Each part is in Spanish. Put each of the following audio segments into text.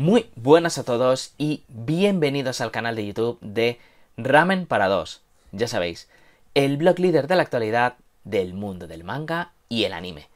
Muy buenas a todos y bienvenidos al canal de YouTube de Ramen para dos. Ya sabéis, el blog líder de la actualidad del mundo del manga y el anime.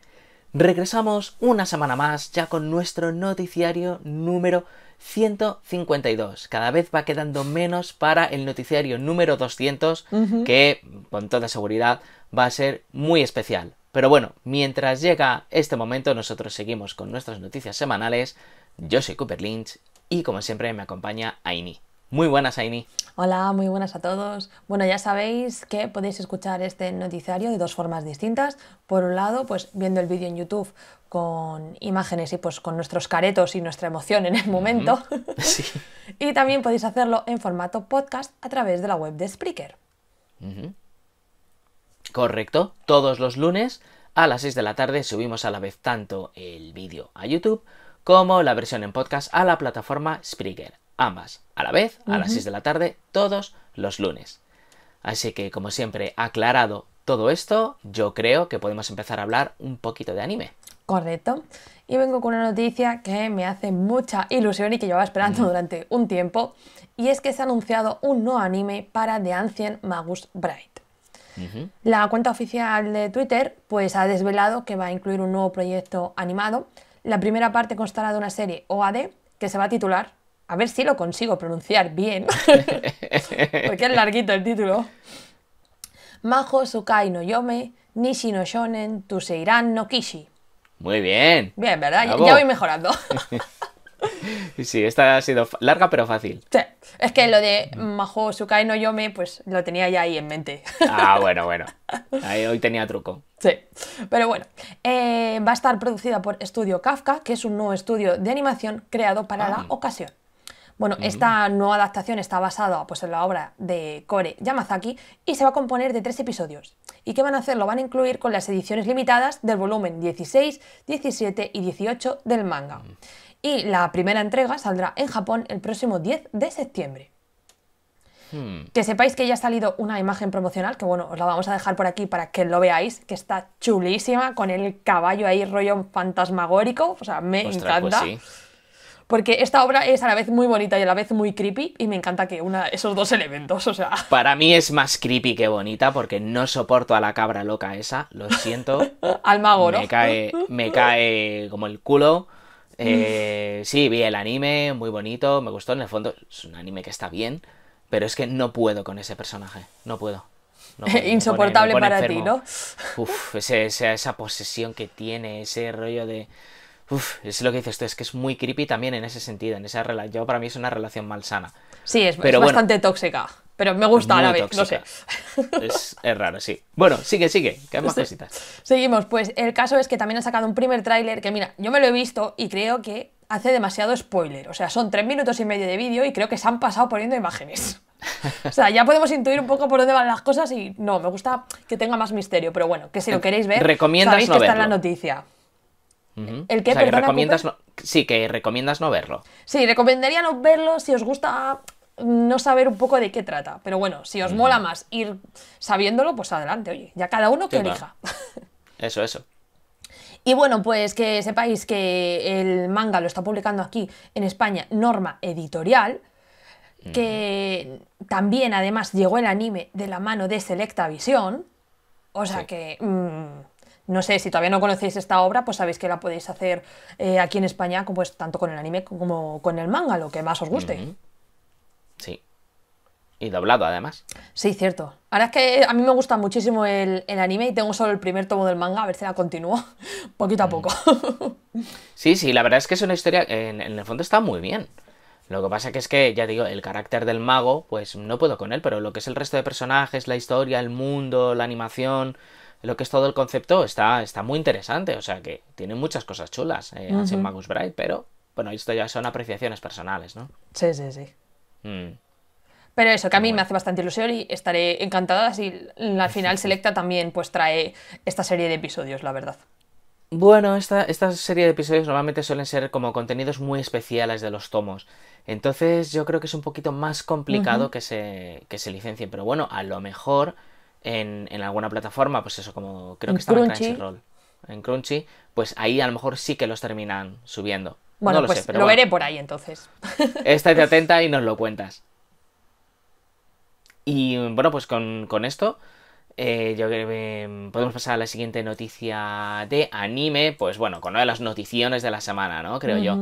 Regresamos una semana más ya con nuestro noticiario número 152. Cada vez va quedando menos para el noticiario número 200 que con toda seguridad va a ser muy especial. Pero bueno, mientras llega este momento, nosotros seguimos con nuestras noticias semanales. Yo soy Cooper Lynch y como siempre me acompaña Aini. Muy buenas, Aini. Hola, muy buenas a todos. Bueno, ya sabéis que podéis escuchar este noticiario de dos formas distintas. Por un lado, pues viendo el vídeo en YouTube con imágenes y pues con nuestros caretos y nuestra emoción en el momento. sí. y también podéis hacerlo en formato podcast a través de la web de Spreaker. Correcto, todos los lunes a las 6 de la tarde subimos a la vez tanto el vídeo a YouTube como la versión en podcast a la plataforma Spreaker. Ambas, a la vez, a las 6 de la tarde, todos los lunes. Así que, como siempre, aclarado todo esto, yo creo que podemos empezar a hablar un poquito de anime. Correcto. Y vengo con una noticia que me hace mucha ilusión y que llevaba esperando durante un tiempo. Y es que se ha anunciado un nuevo anime para The Ancient Magus Bride. La cuenta oficial de Twitter pues, ha desvelado que va a incluir un nuevo proyecto animado. La primera parte constará de una serie OAD que se va a titular, a ver si lo consigo pronunciar bien, porque es larguito el título. Majo Sukai no Yome, Nishi no Shonen, Tuseiran no Kishi. Muy bien. Bien, ¿verdad? Ya voy mejorando. Sí, esta ha sido larga pero fácil. Sí. Es que lo de Majo Sukai no Yome, pues lo tenía ya ahí en mente. Ah, bueno, bueno. hoy tenía truco. Sí. Pero bueno, eh, va a estar producida por Estudio Kafka, que es un nuevo estudio de animación creado para la ah. ocasión. Bueno, mm. esta nueva adaptación está basada pues, en la obra de Kore Yamazaki y se va a componer de tres episodios. ¿Y qué van a hacer? Lo van a incluir con las ediciones limitadas del volumen 16, 17 y 18 del manga. Mm y la primera entrega saldrá en Japón el próximo 10 de septiembre. Hmm. Que sepáis que ya ha salido una imagen promocional, que bueno, os la vamos a dejar por aquí para que lo veáis, que está chulísima, con el caballo ahí rollo fantasmagórico, o sea, me pues encanta. sí. Porque esta obra es a la vez muy bonita y a la vez muy creepy y me encanta que una esos dos elementos, o sea... Para mí es más creepy que bonita porque no soporto a la cabra loca esa, lo siento. Al mago, Me cae, me cae como el culo. Eh, sí, vi el anime, muy bonito, me gustó. En el fondo es un anime que está bien, pero es que no puedo con ese personaje, no puedo. Insoportable para ti, ¿no? Uf, esa, posesión que tiene, ese rollo de... Uf, es lo que dices tú, es que es muy creepy también en ese sentido, en esa Yo para mí es una relación malsana. Sí, es, bastante tóxica pero me gusta a la vez, no sé. Es, raro, sí. Bueno, sigue, sigue, que hay más este, Seguimos, pues el caso es que también han sacado un primer tráiler que, mira, yo me lo he visto y creo que hace demasiado spoiler. O sea, son tres minutos y medio de vídeo y creo que se han pasado poniendo imágenes. O sea, ya podemos intuir un poco por dónde van las cosas y no, me gusta que tenga más misterio, pero bueno, que si lo eh, queréis ver, recomiendas que está en la noticia. ¿El que recomiendas Sí, que recomiendas no verlo. Sí, recomendaría no verlo si os gusta no saber un poco de qué trata. Pero bueno, si os mola más ir sabiéndolo, pues adelante, oye, ya cada uno que elija. Eso, eso. Y bueno, pues que sepáis que el manga lo está publicando aquí en España Norma Editorial, que también además llegó el anime de la mano de Selecta Visión, o sea que... Mm, no sé, si todavía no conocéis esta obra, pues sabéis que la podéis hacer eh, aquí en España, pues, tanto con el anime como con el manga, lo que más os guste. Y doblado, además. Sí, cierto. Ahora es que a mí me gusta muchísimo el, el anime y tengo solo el primer tomo del manga, a ver si la continúo poquito a mm. poco. Sí, sí, la verdad es que es una historia que en, el fondo está muy bien. Lo que pasa que es que, ya digo, el carácter del mago, pues no puedo con él, pero lo que es el resto de personajes, la historia, el mundo, la animación, lo que es todo el concepto, está, está muy interesante. O sea que tiene muchas cosas chulas eh, Magus Bright, pero bueno, esto ya son apreciaciones personales, ¿no? Sí, sí, sí. Mm. Pero eso, que a mí me hace bastante ilusión y estaré encantada si al final Selecta también pues trae esta serie de episodios, la verdad. Bueno, esta, esta serie de episodios normalmente suelen ser como contenidos muy especiales de los tomos. Entonces yo creo que es un poquito más complicado que, se, que se licencien. Pero bueno, a lo mejor en, alguna plataforma, pues eso como creo que estaba en Crunchyroll. En Crunchy, pues ahí a lo mejor sí que los terminan subiendo. Bueno, lo pues pero lo veré por ahí entonces. Estate atenta y nos lo cuentas. Y bueno, pues con, esto eh, yo creo em, podemos pasar a la siguiente noticia de anime, pues bueno, con una de las noticiones de la semana, ¿no? Creo yo.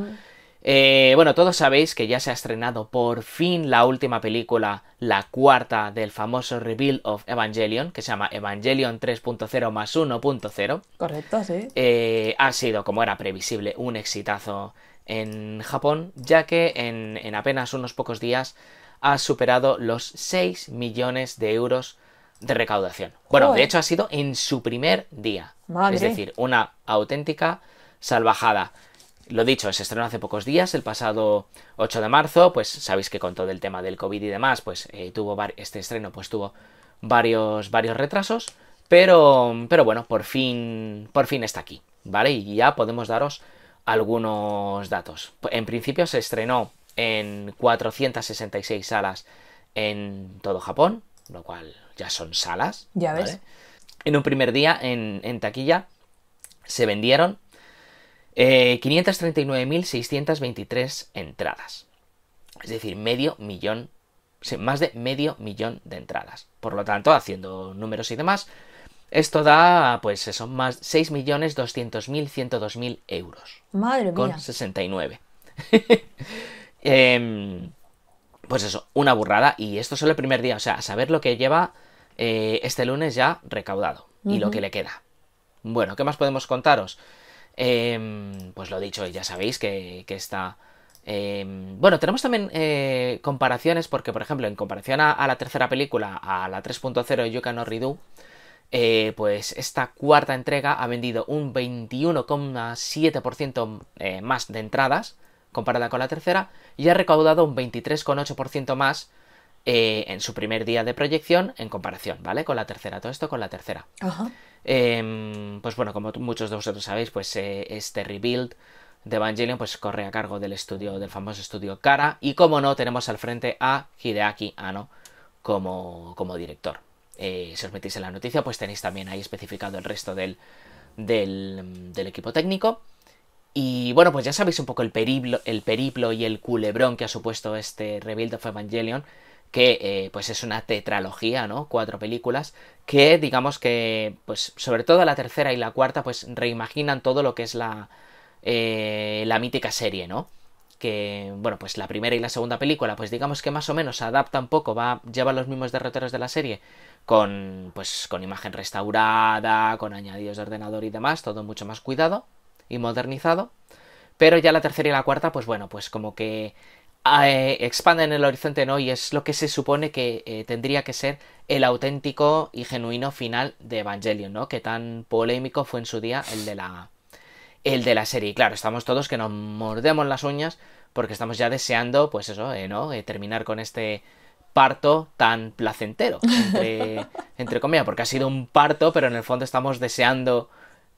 Eh, bueno, todos sabéis que ya se ha estrenado por fin la última película, la cuarta del famoso Reveal of Evangelion, que se llama Evangelion 3.0 más 1.0. Correcto, sí. Eh, ha sido, como era previsible, un exitazo en Japón, ya que en apenas unos pocos días ha superado los 6 millones de euros de recaudación. Bueno, de hecho ha sido en su primer día. Es decir, una auténtica salvajada. Lo dicho, se estrenó hace pocos días, el pasado 8 de marzo, pues sabéis que con todo el tema del COVID y demás, pues eh, tuvo este estreno pues tuvo varios, varios retrasos, pero, pero bueno, por fin, por fin está aquí, ¿vale? Y ya podemos daros algunos datos. En principio se estrenó en 466 salas en todo Japón, lo cual ya son salas. Ya ves. En un primer día en, taquilla se vendieron 539.623 eh, entradas. Es decir, medio millón, más de medio millón de entradas. Por lo tanto, haciendo números y demás, esto da, pues son más 6.200.102.000 euros. Madre mía. Con 69. Em, pues eso, una burrada. Y esto solo el primer día. O sea, saber lo que lleva eh, este lunes ya recaudado y lo que le queda. Bueno, ¿qué más podemos contaros? Em, pues lo dicho, ya sabéis que, está. Em, bueno, tenemos también eh, comparaciones, porque por ejemplo, en comparación a, la tercera película, a la 3.0 de Can no pues esta cuarta entrega ha vendido un 21,7% eh, más de entradas comparada con la tercera, y ha recaudado un 23,8% más eh, en su primer día de proyección en comparación, ¿vale? Con la tercera, todo esto con la tercera. Em, pues bueno, como muchos de vosotros sabéis, pues eh, este rebuild de Evangelion pues corre a cargo del estudio, del famoso estudio Cara. y como no, tenemos al frente a Hideaki Anno como, como director. Eh, si os metéis en la noticia, pues tenéis también ahí especificado el resto del, del, del equipo técnico. Y bueno, pues ya sabéis un poco el periplo, el periplo y el culebrón que ha supuesto este Rebuild of Evangelion, que eh, pues es una tetralogía, ¿no? Cuatro películas, que digamos que, pues sobre todo la tercera y la cuarta, pues reimaginan todo lo que es la, eh, la mítica serie, ¿no? que, bueno, pues la primera y la segunda película, pues digamos que más o menos se adapta un poco, va, lleva los mismos derroteros de la serie, con, pues, con imagen restaurada, con añadidos de ordenador y demás, todo mucho más cuidado y modernizado. Pero ya la tercera y la cuarta, pues bueno, pues como que eh, expanden el horizonte, ¿no? Y es lo que se supone que eh, tendría que ser el auténtico y genuino final de Evangelion, ¿no? Que tan polémico fue en su día el de la, el de la serie. Y claro, estamos todos que nos mordemos las uñas porque estamos ya deseando, pues eso, eh, ¿no? terminar con este parto tan placentero, entre comillas, porque ha sido un parto, pero en el fondo estamos deseando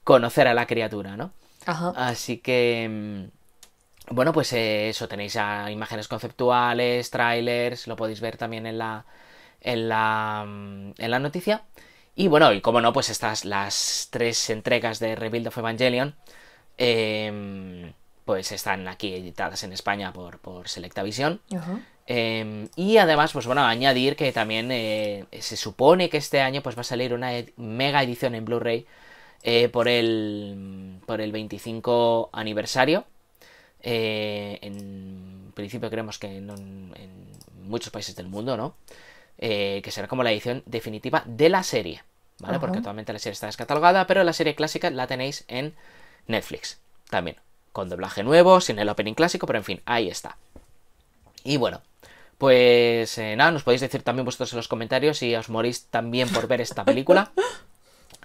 conocer a la criatura, ¿no? Así que... Mm, bueno, pues eh, eso, tenéis imágenes conceptuales, trailers, lo podéis ver también en la, en la, mm, en la noticia. Y bueno, y como no, pues estas las tres entregas de Rebuild of Evangelion, em, pues están aquí editadas en España por, por Selecta em, y además, pues bueno, añadir que también eh, se supone que este año pues va a salir una mega edición en Blu-ray eh, por, el, por el 25 aniversario. Eh, en principio creemos que en, muchos países del mundo, ¿no? Eh, que será como la edición definitiva de la serie, ¿vale? Porque actualmente la serie está descatalogada, pero la serie clásica la tenéis en Netflix también, con doblaje nuevo, sin el opening clásico, pero en fin, ahí está. Y bueno, pues nada, nos podéis decir también vuestros en los comentarios si os morís también por ver esta película.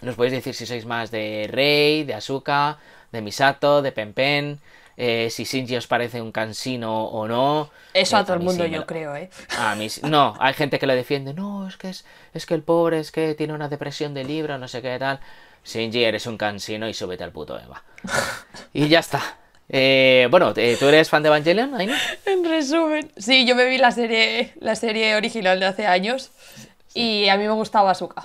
Nos podéis decir si sois más de Rey, de Asuka, de Misato, de Penpen. Eh, si Shinji os parece un cansino o no. Eso a pues todo el mundo yo creo, ¿eh? A mí No, hay gente que lo defiende. No, es que es, que el pobre es que tiene una depresión de libro, no sé qué tal. Shinji, eres un cansino y súbete al puto Eva. y ya está. Eh, bueno, eh, ¿tú eres fan de Evangelion, En resumen, sí, yo me vi la serie, la serie original de hace años y a mí me gustaba Asuka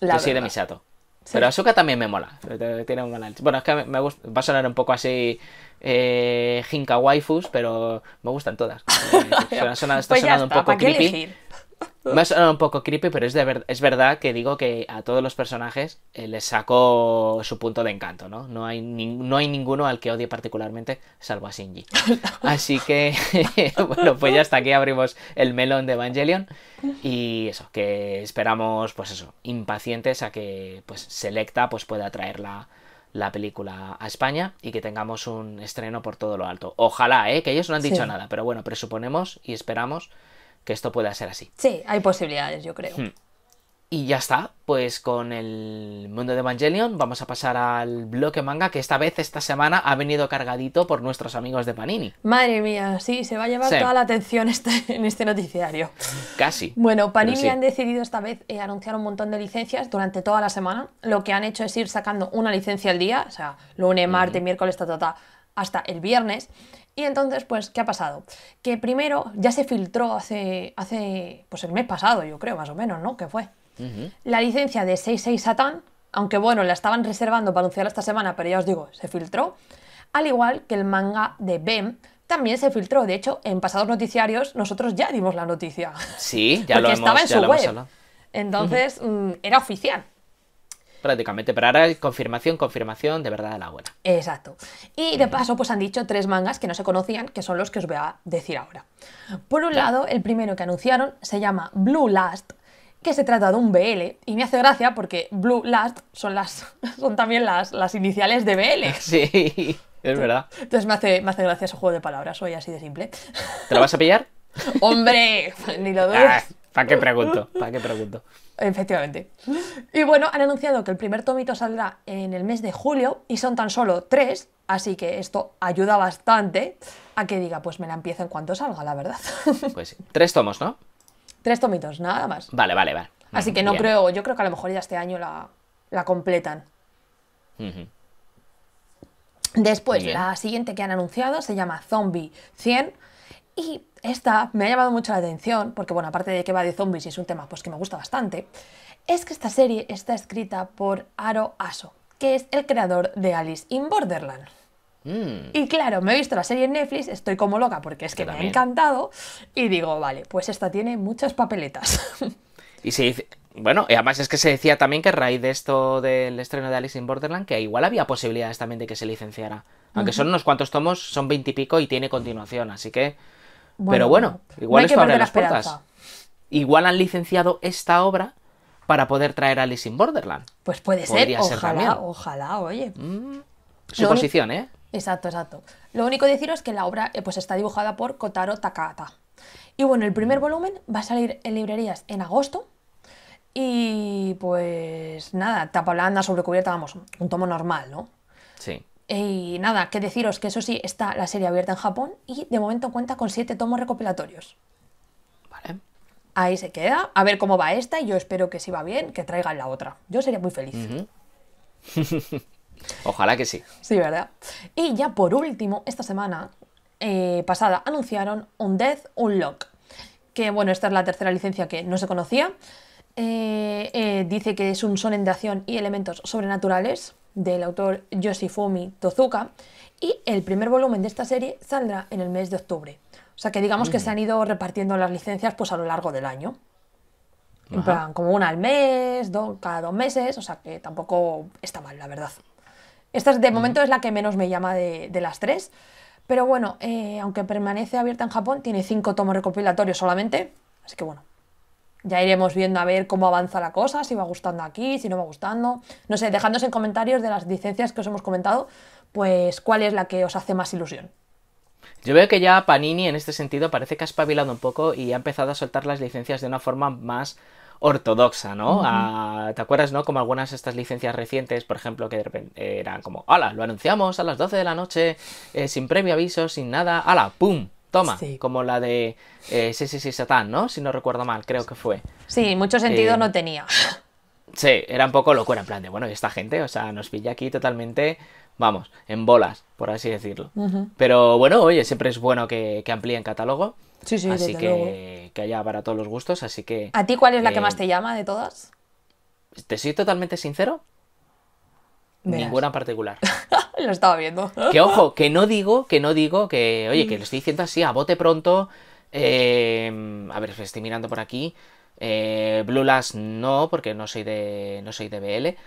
de Misato. Pero Asuka también me mola. Tiene un Bueno, es que me gusta. Va a sonar un poco así. Eh, waifus, pero me gustan todas. Suena, suena, está pues sonando un poco creepy. Me ha sonado un poco creepy, pero es, es verdad que digo que a todos los personajes eh, les sacó su punto de encanto, ¿no? No hay, no hay ninguno al que odie particularmente, salvo a Shinji. Así que, bueno, pues ya hasta aquí abrimos el melón de Evangelion. Y eso, que esperamos, pues eso, impacientes a que pues Selecta pues pueda traer la, película a España y que tengamos un estreno por todo lo alto. Ojalá, ¿eh? que ellos no han dicho nada, pero bueno, presuponemos y esperamos que esto pueda ser así. Sí, hay posibilidades, yo creo. Hmm. Y ya está, pues con el mundo de Evangelion vamos a pasar al bloque manga que esta vez, esta semana, ha venido cargadito por nuestros amigos de Panini. Madre mía, sí, se va a llevar toda la atención este, en este noticiario. Casi. Bueno, Panini han decidido esta vez eh, anunciar un montón de licencias durante toda la semana. Lo que han hecho es ir sacando una licencia al día, o sea, lunes, martes, miércoles, hasta el viernes. Y entonces, pues, ¿qué ha pasado? Que primero ya se filtró hace, hace pues el mes pasado, yo creo, más o menos, ¿no? Que fue. La licencia de 66 Satan, aunque bueno, la estaban reservando para anunciar esta semana, pero ya os digo, se filtró. Al igual que el manga de Bem, también se filtró. De hecho, en pasados noticiarios nosotros ya dimos la noticia. Sí, ya lo hemos, estaba en su web. Entonces, mm, era oficial prácticamente. Pero ahora confirmación, confirmación de verdad de la buena. Exacto. Y de paso, pues han dicho tres mangas que no se conocían, que son los que os voy a decir ahora. Por un lado, el primero que anunciaron se llama Blue Last, que se trata de un BL y me hace gracia porque Blue Last son, las, son también las, las iniciales de BL. Sí, es verdad. Entonces me hace, me hace gracia ese juego de palabras, hoy así de simple. ¿Te lo vas a pillar? ¡Hombre! Ni lo dudes. Ah, ¿Para qué pregunto? ¿Para qué pregunto? Efectivamente. Y bueno, han anunciado que el primer tomito saldrá en el mes de julio y son tan solo tres, así que esto ayuda bastante a que diga, pues me la empiezo en cuanto salga, la verdad. Pues sí. Tres tomos, ¿no? Tres tomitos, nada más. Vale, vale, vale. Así que mm, no creo, yo creo que a lo mejor ya este año la, completan. Después, la siguiente que han anunciado se llama Zombie 100 y esta me ha llamado mucho la atención, porque bueno, aparte de que va de zombies y es un tema pues, que me gusta bastante, es que esta serie está escrita por Aro Aso, que es el creador de Alice in Borderland. Mm. Y claro, me he visto la serie en Netflix, estoy como loca porque es que me ha encantado y digo, vale, pues esta tiene muchas papeletas. Y se bueno, y además es que se decía también que a raíz de esto del estreno de Alice in Borderland, que igual había posibilidades también de que se licenciara. Aunque son unos cuantos tomos, son veintipico y, y tiene continuación, así que pero bueno, igual esto abre las Igual han licenciado esta obra para poder traer a Alice in Borderland. Pues puede ser, ojalá, ojalá, oye. Mm, Su posición, ¿eh? Exacto, exacto. Lo único que deciros es que la obra eh, pues, está dibujada por Kotaro Takata Y bueno, el primer mm. volumen va a salir en librerías en agosto. Y pues nada, tapa blanda, sobre cubierta, vamos, un tomo normal, ¿no? Sí. Eh, y nada, que deciros que eso sí, está la serie abierta en Japón y de momento cuenta con siete tomos recopilatorios. Vale. Ahí se queda. A ver cómo va esta y yo espero que si va bien, que traigan la otra. Yo sería muy feliz. Ojalá que sí. Sí, ¿verdad? Y ya por último, esta semana eh, pasada anunciaron un Death Unlock. Que bueno, esta es la tercera licencia que no se conocía. Eh, dice que es un en de acción y elementos sobrenaturales del autor Yoshifumi Tozuka y el primer volumen de esta serie saldrá en el mes de octubre. O sea que digamos que se han ido repartiendo las licencias pues a lo largo del año. En plan, como una al mes, cada dos meses, o sea que tampoco está mal, la verdad. Esta de momento es la que menos me llama de, las tres, pero bueno, eh, aunque permanece abierta en Japón, tiene cinco tomos recopilatorios solamente, así que bueno, ya iremos viendo a ver cómo avanza la cosa, si va gustando aquí, si no va gustando. No sé, dejadnos en comentarios de las licencias que os hemos comentado, pues cuál es la que os hace más ilusión. Yo veo que ya Panini en este sentido parece que ha espabilado un poco y ha empezado a soltar las licencias de una forma más ortodoxa, ¿no? Ah, ¿Te acuerdas, no? Como algunas de estas licencias recientes, por ejemplo, que de repente eran como, ¡hala! Lo anunciamos a las 12 de la noche, eh, sin previo aviso, sin nada, ¡hala! ¡Pum! Toma, como la de eh, sí, sí, sí, Satán, ¿no? Si no recuerdo mal, creo que fue. Sí, mucho sentido eh, no tenía. Sí, era un poco locura, en plan de, bueno, ¿y esta gente, o sea, nos pilla aquí totalmente, vamos, en bolas, por así decirlo. Pero bueno, oye, siempre es bueno que, que amplíen catálogo. Sí, sí, Así que, que, haya para todos los gustos, así que... ¿A ti cuál es la que eh, más te llama de todas? Te soy totalmente sincero, Ninguna en particular. lo estaba viendo. que ojo, que no digo, que no digo, que oye, que lo estoy diciendo así a bote pronto. Em, a ver, estoy mirando por aquí. Eh, Blue Last no, porque no soy de, no soy de BL.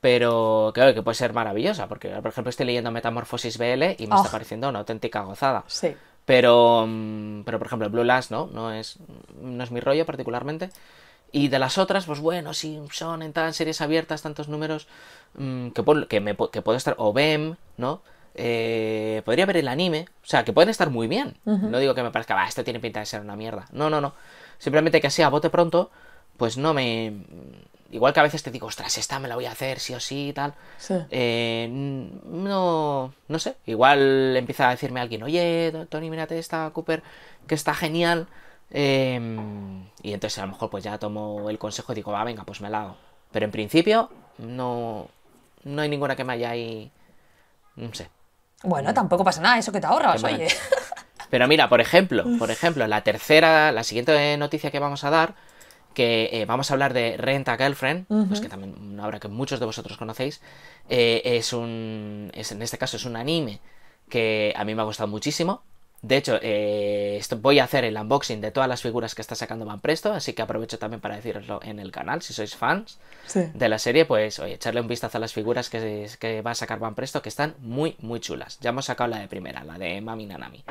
Pero claro que puede ser maravillosa, porque por ejemplo estoy leyendo Metamorfosis BL y me está ah. pareciendo una auténtica gozada. Sí. Pero, em, pero por ejemplo, Blue Last no, no es, no es mi rollo particularmente. Y de las otras, pues bueno, si son en tantas series abiertas, tantos números mm, que, que, puedo estar, o BEM, ¿no? Eh, podría ver el anime, o sea, que pueden estar muy bien. No digo que me parezca, va, esto tiene pinta de ser una mierda. No, no, no. Simplemente que sea bote pronto, pues no me. Mm, igual que a veces te digo, ostras, esta me la voy a hacer, sí o sí y tal. Eh, no. No sé. Igual empieza a decirme alguien, oye, Tony, mírate esta Cooper, que está genial. Em, y entonces a lo mejor pues ya tomo el consejo y digo, va, venga, pues me la hago. Pero en principio no, no hay ninguna que me haya ahí... No sé. Bueno, tampoco pasa nada, eso que te ahorras, oye. Pero mira, por ejemplo, mm. por ejemplo, la tercera, la siguiente noticia que vamos a dar, que eh, vamos a hablar de Renta Girlfriend, pues que también una obra que muchos de vosotros conocéis, eh, es un, en este caso es un anime que a mí me ha gustado muchísimo, de hecho, eh, voy a hacer el unboxing de todas las figuras que está sacando presto así que aprovecho también para deciroslo en el canal, si sois fans de la serie, pues oye, echarle un vistazo a las figuras que, va a sacar presto que están muy, muy chulas. Ya hemos sacado la de primera, la de Mami Nanami.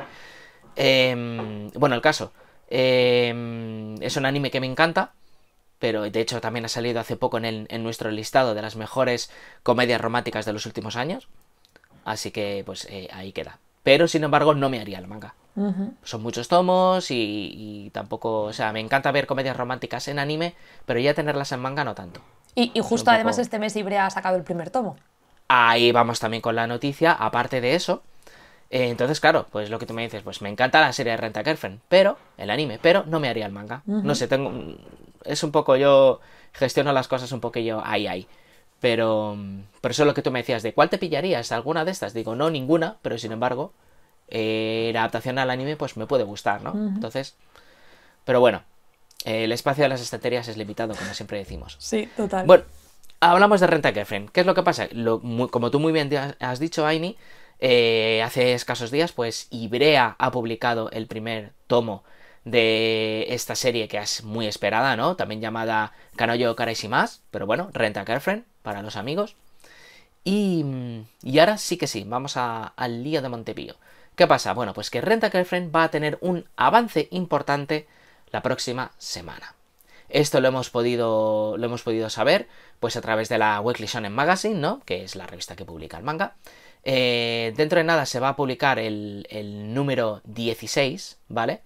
Em, bueno, el caso. Em, es un anime que me encanta, pero de hecho también ha salido hace poco en, nuestro listado de las mejores comedias románticas de los últimos años. Así que pues eh, ahí queda pero sin embargo no me haría el manga. Son muchos tomos y, tampoco, o sea, me encanta ver comedias románticas en anime, pero ya tenerlas en manga no tanto. Y, justo además este mes Ibrea ha sacado el primer tomo. Ahí vamos también con la noticia, aparte de eso. Eh, entonces, claro, pues lo que tú me dices, pues me encanta la serie de Renta Girlfriend, pero, el anime, pero no me haría el manga. No sé, tengo... Es un poco yo... Gestiono las cosas un yo ahí, ahí. Pero, mm, por eso es lo que tú me decías, ¿de cuál te pillarías? ¿Alguna de estas? Digo, no, ninguna, pero sin embargo, eh, la adaptación al anime pues me puede gustar, ¿no? Entonces, pero bueno, el espacio de las estanterías es limitado, como siempre decimos. Sí, total. Bueno, hablamos de Renta Girlfriend. ¿Qué es lo que pasa? Lo, como tú muy bien has dicho, Aini, eh, hace escasos días, pues Ibrea ha publicado el primer tomo de esta serie que es muy esperada, ¿no? También llamada Kanoyo y más, pero bueno, Renta Carefriend para los amigos. Y, y ahora sí que sí, vamos al lío de Montepío. ¿Qué pasa? Bueno, pues que Renta Carefriend va a tener un avance importante la próxima semana. Esto lo hemos podido, lo hemos podido saber pues a través de la Weekly Shonen Magazine, ¿no? Que es la revista que publica el manga. Eh, dentro de nada se va a publicar el, el número 16, ¿vale?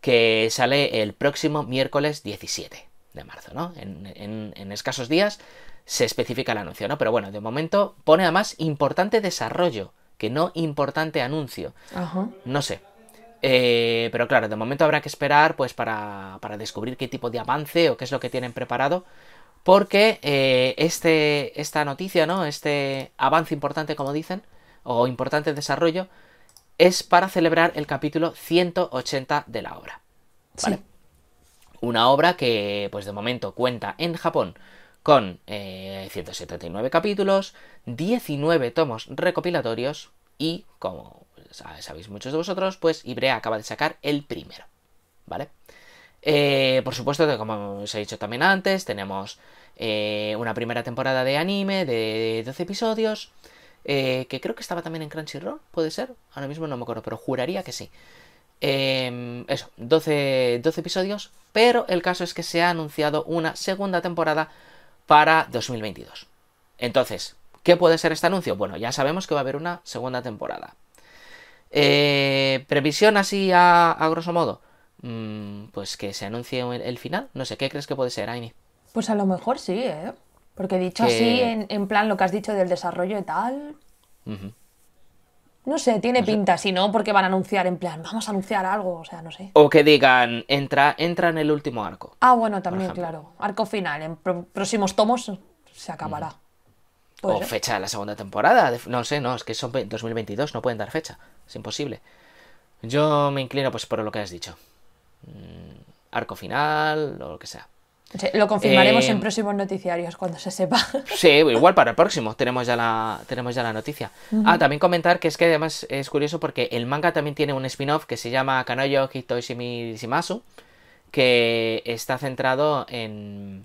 que sale el próximo miércoles 17 de marzo, ¿no? En, escasos días se especifica el anuncio, ¿no? Pero bueno, de momento pone además importante desarrollo, que no importante anuncio. No sé. Eh, pero claro, de momento habrá que esperar pues para, para descubrir qué tipo de avance o qué es lo que tienen preparado porque eh, este, esta noticia, ¿no? Este avance importante, como dicen, o importante desarrollo, es para celebrar el capítulo 180 de la obra. Una obra que, pues de momento, cuenta en Japón con 179 eh, capítulos, 19 tomos recopilatorios y, como sabéis muchos de vosotros, pues Ibrea acaba de sacar el primero. ¿Vale? Eh, por supuesto que, como os he dicho también antes, tenemos eh, una primera temporada de anime de 12 episodios eh, que creo que estaba también en Crunchyroll, puede ser, ahora mismo no me acuerdo, pero juraría que sí. Em, eso, 12, episodios, pero el caso es que se ha anunciado una segunda temporada para 2022. Entonces, ¿qué puede ser este anuncio? Bueno, ya sabemos que va a haber una segunda temporada. Eh, previsión así a, grosso modo, mm, pues que se anuncie el, el final. No sé, ¿qué crees que puede ser, Aini? Pues a lo mejor sí, ¿eh? Porque dicho así, en, plan lo que has dicho del desarrollo y tal. No sé, tiene pinta, si no, porque van a anunciar en plan, vamos a anunciar algo, o sea, no sé. O que digan, entra, entra en el último arco. Ah, bueno, también, claro. Arco final, en próximos tomos se acabará. o fecha de la segunda temporada. No sé, no, es que son 2022, no pueden dar fecha. Es imposible. Yo me inclino pues por lo que has dicho. Mm, arco final o lo que sea lo confirmaremos en eh, próximos noticiarios cuando se sepa. Sí, igual para el próximo tenemos ya la, tenemos ya la noticia. Ah, también comentar que es que además es curioso porque el manga también tiene un spin-off que se llama Kanoyo Hitoishimi Shimasu, que está centrado en,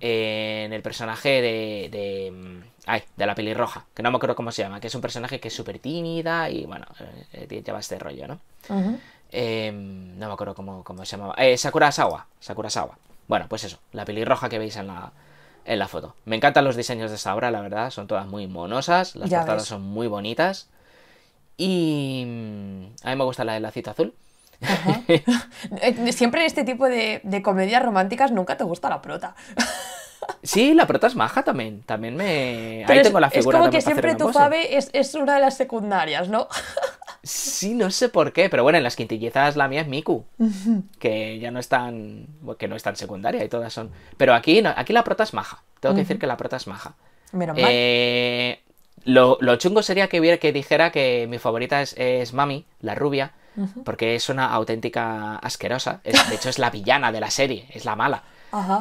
en el personaje de, de, ay, de la pelirroja, que no me acuerdo cómo se llama, que es un personaje que es súper tímida y bueno, eh, eh, lleva este rollo, ¿no? Em, no me acuerdo cómo, cómo se llamaba. Sakura Sawa. Sakura Sawa. Bueno, pues eso, la pelirroja que veis en la, en la foto. Me encantan los diseños de esta obra, la verdad, son todas muy monosas, las portadas son muy bonitas. Y mm, a mí me gusta la de la cita azul. Eh, siempre en este tipo de, comedias románticas nunca te gusta la prota. sí, la prota es maja también. También me. es, como que siempre tu fave es una de las secundarias, ¿no? Sí, no sé por qué, pero bueno, en las quintillizas la mía es Miku, que ya no es tan, que no es tan secundaria y todas son. Pero aquí, aquí la prota es maja. Tengo que decir que la prota es maja. Menos mal. Eh, lo, chungo sería que que dijera que mi favorita es, Mami, la rubia, porque es una auténtica asquerosa. de hecho, es la villana de la serie, es la mala.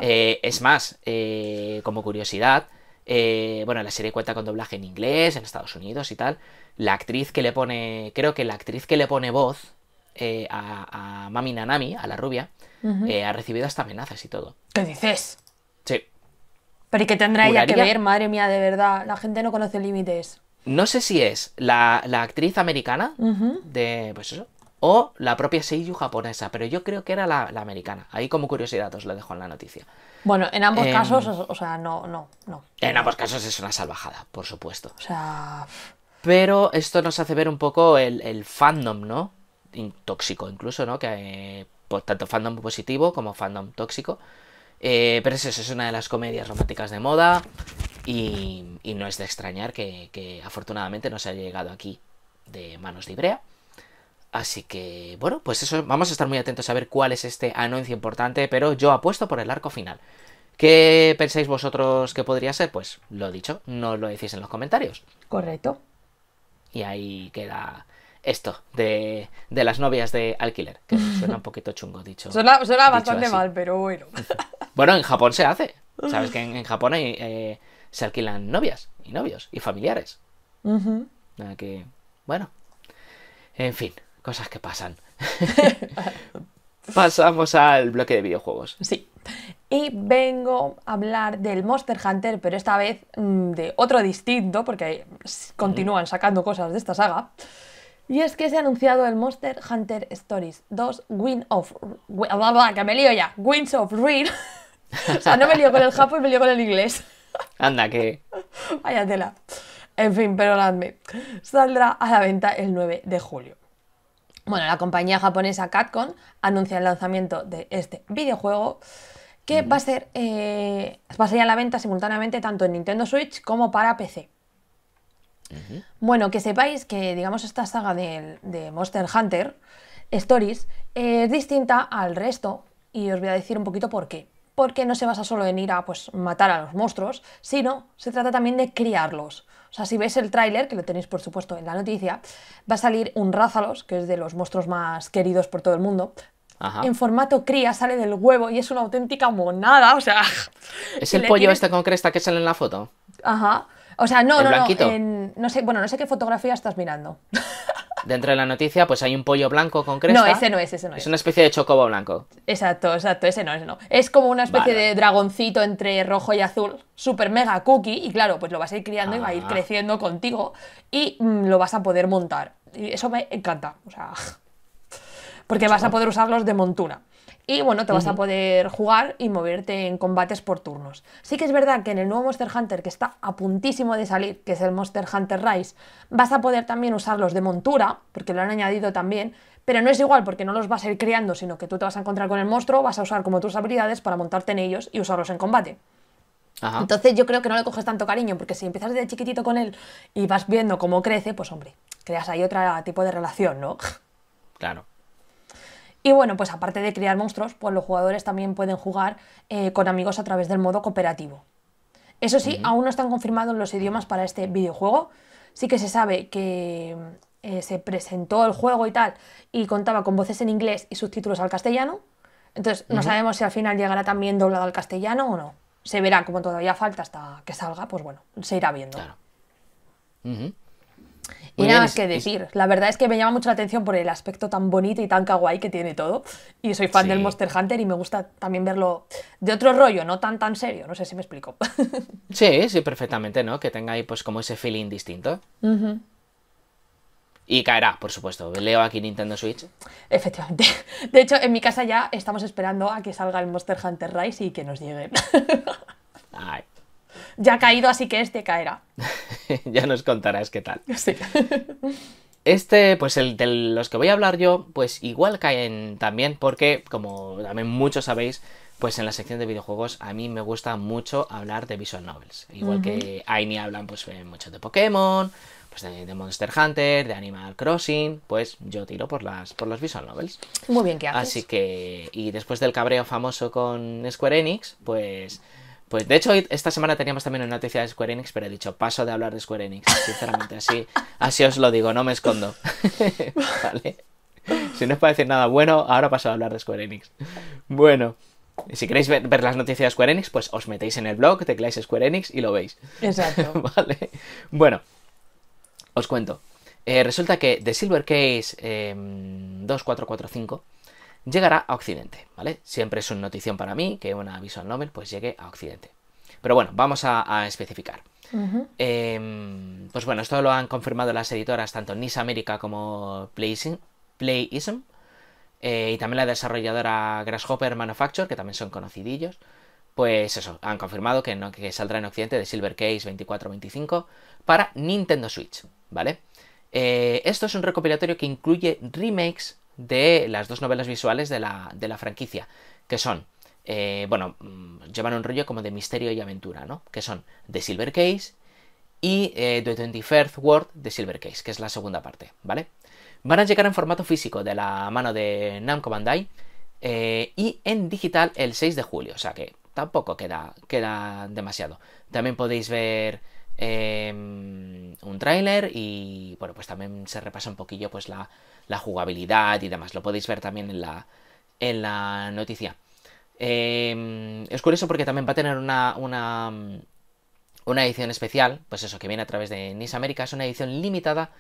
Eh, es más, eh, como curiosidad, eh, bueno, la serie cuenta con doblaje en inglés, en Estados Unidos y tal. La actriz que le pone, creo que la actriz que le pone voz eh, a, Mami Nanami, a la rubia, eh, ha recibido hasta amenazas y todo. ¿Qué dices? Sí. Pero ¿y qué tendrá ella que ver? Madre mía, de verdad, la gente no conoce límites. No sé si es la, actriz americana de, pues eso, o la propia Seiyu japonesa, pero yo creo que era la, americana. Ahí como curiosidad os lo dejo en la noticia. Bueno, en ambos em, casos, o sea, no, no, no. En ambos casos es una salvajada, por supuesto. O sea... Pero esto nos hace ver un poco el, fandom, ¿no? Tóxico incluso, ¿no? Que tanto fandom positivo como fandom tóxico. Eh, pero eso, es una de las comedias románticas de moda y, no es de extrañar que, que afortunadamente nos haya llegado aquí de manos de Ibrea. Así que, bueno, pues eso, vamos a estar muy atentos a ver cuál es este anuncio importante, pero yo apuesto por el arco final. ¿Qué pensáis vosotros que podría ser? Pues lo dicho, no lo decís en los comentarios. Correcto. Y ahí queda esto de, las novias de alquiler, que suena un poquito chungo dicho. Suena, bastante mal, pero bueno. Bueno, en Japón se hace. Sabes que en, Japón eh, se alquilan novias y novios y familiares. que, bueno. En fin, Cosas que pasan. Pasamos al bloque de videojuegos. Sí. Y vengo a hablar del Monster Hunter, pero esta vez mm, de otro distinto, porque continúan sacando cosas de esta saga. Y es que se ha anunciado el Monster Hunter Stories 2 Win of... Que me lío ya. winds of Real. o sea, no me lío con el japonés, me lío con el inglés. Anda, que... Váyatela. En fin, perdonadme. Saldrá a la venta el 9 de julio. Bueno, la compañía japonesa Capcom anuncia el lanzamiento de este videojuego que va a ser eh, va a salir a la venta simultáneamente tanto en Nintendo Switch como para PC. Bueno, que sepáis que, digamos, esta saga de, Monster Hunter Stories eh, es distinta al resto y os voy a decir un poquito por qué. Porque no se basa solo en ir a pues, matar a los monstruos, sino se trata también de criarlos. O sea, si veis el tráiler, que lo tenéis por supuesto en la noticia, va a salir un Rázalos, que es de los monstruos más queridos por todo el mundo, Ajá. en formato cría, sale del huevo y es una auténtica monada, o sea... ¿Es el pollo este con cresta que sale en la foto? Ajá. O sea, no, no, no, no sé, bueno, no sé qué fotografía estás mirando. Dentro de la noticia, pues hay un pollo blanco con cresta. No, ese no es, ese no es. Es una especie de chocobo blanco. Exacto, exacto, ese no, es no. Es como una especie de dragoncito entre rojo y azul, super mega cookie, y claro, pues lo vas a ir criando y va a ir ah. creciendo contigo y mm, lo vas a poder montar. Y eso me encanta, o sea. Porque vas a poder usarlos de montuna y bueno, te vas a poder jugar y moverte en combates por turnos. Sí que es verdad que en el nuevo Monster Hunter, que está a puntísimo de salir, que es el Monster Hunter Rise, vas a poder también usarlos de montura, porque lo han añadido también, pero no es igual porque no los vas a ir creando, sino que tú te vas a encontrar con el monstruo, vas a usar como tus habilidades para montarte en ellos y usarlos en combate. Entonces yo creo que no le coges tanto cariño, porque si empiezas desde chiquitito con él y vas viendo cómo crece, pues hombre, creas ahí otro tipo de relación, ¿no? Claro. Y bueno, pues aparte de crear monstruos, pues los jugadores también pueden jugar eh, con amigos a través del modo cooperativo. Eso sí, aún no están confirmados los idiomas para este videojuego. Sí que se sabe que eh, se presentó el juego y tal, y contaba con voces en inglés y subtítulos al castellano. Entonces, no sabemos si al final llegará también doblado al castellano o no. Se verá, como todavía falta hasta que salga, pues bueno, se irá viendo. Claro nada más que decir. La verdad es que me llama mucho la atención por el aspecto tan bonito y tan kawaii que tiene todo. Y soy fan del Monster Hunter y me gusta también verlo de otro rollo, no tan tan serio. No sé si me explico. sí, sí, perfectamente, ¿no? Que tenga ahí pues como ese feeling distinto. Y caerá, por supuesto. Leo aquí Nintendo Switch. Efectivamente. De hecho, en mi casa ya estamos esperando a que salga el Monster Hunter Rise y que nos llegue. Ay ya ha caído, así que este caerá. ya nos contarás qué tal. Este, pues el de los que voy a hablar yo, pues igual caen también porque, como también muchos sabéis, pues en la sección de videojuegos a mí me gusta mucho hablar de visual novels. Igual que ahí que Aini hablan pues eh, mucho de Pokémon, pues de, Monster Hunter, de Animal Crossing, pues yo tiro por las, por los visual novels. Muy bien, que haces? Así que, y después del cabreo famoso con Square Enix, pues pues de hecho, esta semana teníamos también una noticia de Square Enix, pero he dicho, paso de hablar de Square Enix, sinceramente, así, así os lo digo, no me escondo. Si no os para decir nada bueno, ahora paso a hablar de Square Enix. Bueno, si queréis ver, las noticias de Square Enix, pues os metéis en el blog, tecláis Square Enix y lo veis. Exacto. vale. Bueno, os cuento. Eh, resulta que The Silver Case 2445 em, llegará a Occidente, ¿vale? Siempre es una notición para mí que una visual novel pues llegue a Occidente. Pero bueno, vamos a, especificar. Em, pues bueno, esto lo han confirmado las editoras tanto Nice America como Playism, eh, y también la desarrolladora Grasshopper Manufacture, que también son conocidillos. Pues eso, han confirmado que, no, que saldrá en Occidente de Silver Case 24-25 para Nintendo Switch, ¿vale? Eh, esto es un recopilatorio que incluye remakes de las dos novelas visuales de la, franquicia, que son, eh, bueno, mm, llevan un rollo como de misterio y aventura, ¿no? Que son The Silver Case y eh, The 21st World de Silver Case, que es la segunda parte, ¿vale? Van a llegar en formato físico de la mano de Namco Bandai eh, y en digital el 6 de julio, o sea que tampoco queda, queda demasiado. También podéis ver em, un tráiler y bueno, pues también se repasa un poquillo pues la, la jugabilidad y demás. Lo podéis ver también en la, en la noticia. Em, es curioso porque también va a tener una, una, una, edición especial, pues eso, que viene a través de Nice America Es una edición limitada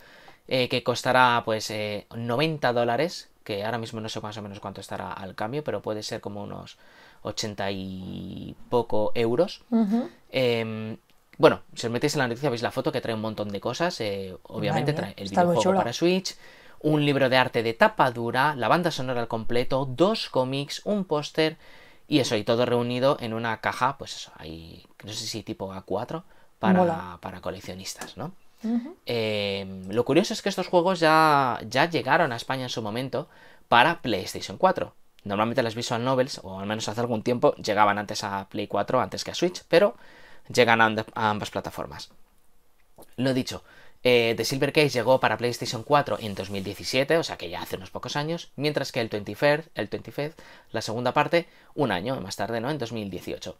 eh, que costará pues eh, 90 dólares, que ahora mismo no sé más o menos cuánto estará al cambio, pero puede ser como unos 80 y poco euros. Em, bueno, si os metéis en la noticia veis la foto que trae un montón de cosas. Eh, obviamente trae el videojuego para Switch, un libro de arte de tapa dura, la banda sonora al completo, dos cómics, un póster y eso, y todo reunido en una caja, pues eso, ahí, no sé si tipo A4, para, para coleccionistas, ¿no? Em, lo curioso es que estos juegos ya, ya llegaron a España en su momento para PlayStation 4. Normalmente las visual novels, o al menos hace algún tiempo, llegaban antes a Play 4 antes que a Switch, pero llegan a, a ambas plataformas. Lo dicho, eh, The Silver Case llegó para PlayStation 4 en 2017, o sea que ya hace unos pocos años, mientras que el 25th, el la segunda parte, un año más tarde, ¿no? En 2018.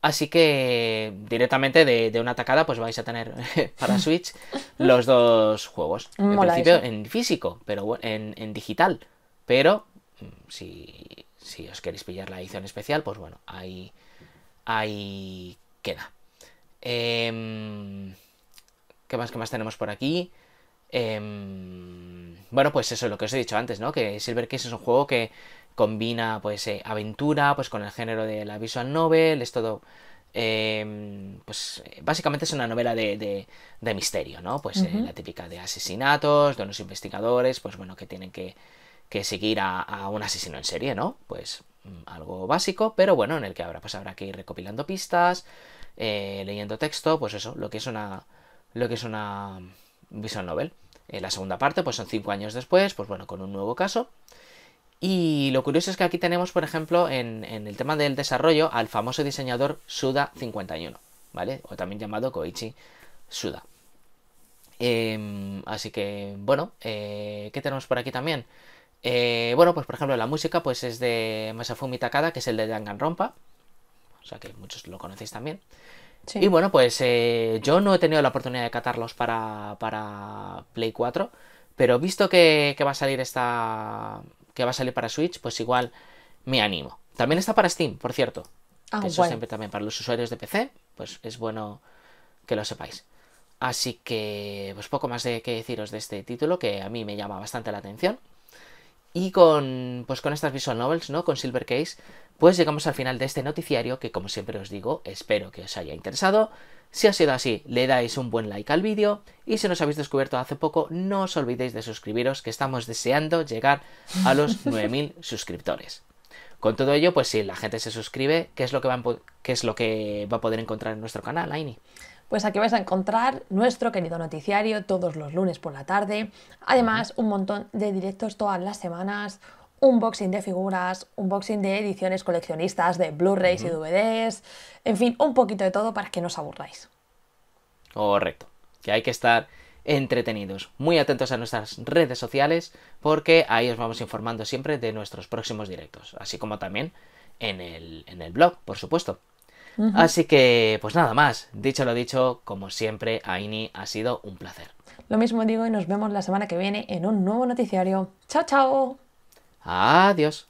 Así que directamente de, una tacada pues vais a tener para Switch los dos juegos. En principio en físico, pero en, digital. Pero mm, si, os queréis pillar la edición especial, pues bueno, ahí, ahí queda. Eh, ¿Qué más, que más tenemos por aquí? Em, bueno, pues eso, es lo que os he dicho antes, ¿no? Que Silver Case es un juego que combina, pues, eh, aventura, pues, con el género de la visual novel, es todo... Em, pues básicamente es una novela de, misterio, ¿no? Pues eh, la típica de asesinatos, de unos investigadores, pues bueno, que tienen que, seguir a, a, un asesino en serie, ¿no? Pues mm, algo básico, pero bueno, en el que habrá, pues habrá que ir recopilando pistas, eh, leyendo texto, pues eso, lo que es una, lo que es una visual novel. Eh, la segunda parte, pues son cinco años después, pues bueno, con un nuevo caso. Y lo curioso es que aquí tenemos, por ejemplo, en, el tema del desarrollo, al famoso diseñador Suda51, ¿vale? O también llamado Koichi Suda. Em, así que, bueno, eh, ¿qué tenemos por aquí también? Eh, bueno, pues por ejemplo, la música pues es de Masafumi Takada, que es el de Danganronpa. O sea que muchos lo conocéis también. Y bueno, pues eh, yo no he tenido la oportunidad de catarlos para, para Play 4, pero visto que, va a salir esta. que va a salir para Switch, pues igual me animo. También está para Steam, por cierto. Ah, eso siempre también para los usuarios de PC, pues es bueno que lo sepáis. Así que, pues poco más de que deciros de este título que a mí me llama bastante la atención. Y con, pues con estas visual novels, ¿no? Con Silver Case, pues llegamos al final de este noticiario que como siempre os digo, espero que os haya interesado. Si ha sido así, le dais un buen like al vídeo y si nos habéis descubierto hace poco, no os olvidéis de suscribiros que estamos deseando llegar a los 9000 suscriptores. Con todo ello, pues si la gente se suscribe, ¿qué es lo que qué es lo que va a poder encontrar en nuestro canal, Aini? pues aquí vais a encontrar nuestro querido noticiario todos los lunes por la tarde. Además, un montón de directos todas las semanas, unboxing de figuras, unboxing de ediciones coleccionistas de Blu-rays y DVDs, en fin, un poquito de todo para que no os aburráis. Correcto, que hay que estar entretenidos, muy atentos a nuestras redes sociales porque ahí os vamos informando siempre de nuestros próximos directos, así como también en el, en el blog, por supuesto. Así que, pues nada más, dicho lo dicho, como siempre, Aini, ha sido un placer. Lo mismo digo y nos vemos la semana que viene en un nuevo noticiario. Chao, chao. Adiós.